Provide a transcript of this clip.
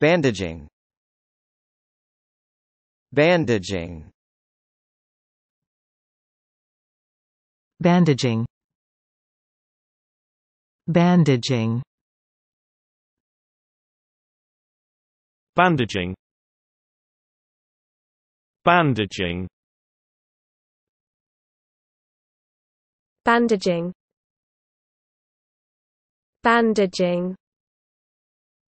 Bandaging Bandaging Bandaging Bandaging Bandaging Bandaging Bandaging Bandaging